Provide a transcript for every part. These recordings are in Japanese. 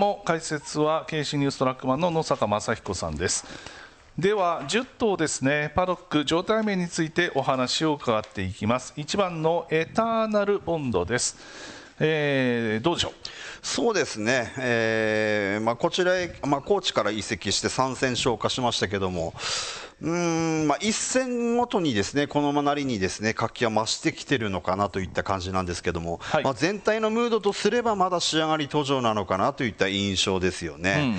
も解説は KC ニューストラックマンの野坂正彦さんですでは10頭ですねパドック状態面についてお話を伺っていきます1番のエターナルボンドです、えー、どうでしょうそうですね、えーまあ、こちらへ、まあ、高知から移籍して3戦消化しましたけども、うんまあ、1戦ごとにですねこのままなりにですね活気は増してきてるのかなといった感じなんですけども、はい、まあ、全体のムードとすればまだ仕上がり途上なのかなといった印象ですよね、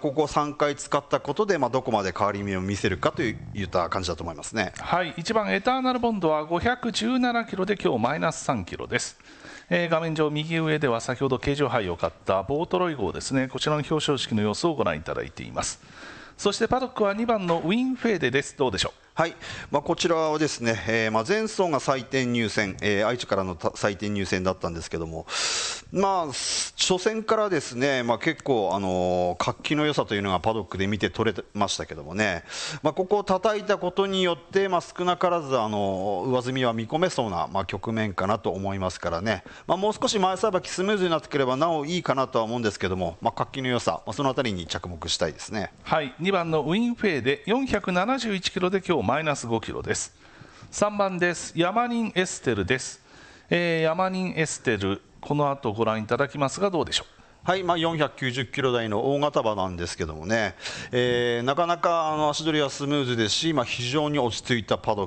ここ3回使ったことで、まあ、どこまで変わり目を見せるかといった感じだと思いますね、はい、1番エターナルボンドは517キロで今日マイナス3キロです。えー、画面上右上では先ほど形状杯を買ったボートロイ号ですねこちらの表彰式の様子をご覧いただいていますそしてパドックは2番のウィンフェーデですどうでしょうはい、まあ、こちらはですね、えー、まあ前走が採点入選、えー、愛知からの採点入選だったんですけどもまあ、初戦からですね、まあ、結構、あの活気の良さというのがパドックで見て取れましたけどもね、まあ、ここを叩いたことによって、まあ、少なからず、あの上積みは見込めそうな、まあ、局面かなと思いますからね、まあ、もう少し前さばきスムーズになってくればなおいいかなとは思うんですけども、まあ、活気の良さ、まあ、そのあたりに着目したいですね、はい、2番のウィンフェイで471キロで今日マイナス5キロです。3番です、ヤマニン・エステルです。えー、ヤマニン・エステルこの後ご覧いただきますがどうでしょうはいまあ、490キロ台の大型馬なんですけどもね、えー、なかなかあの足取りはスムーズですし、まあ、非常に落ち着いたパドック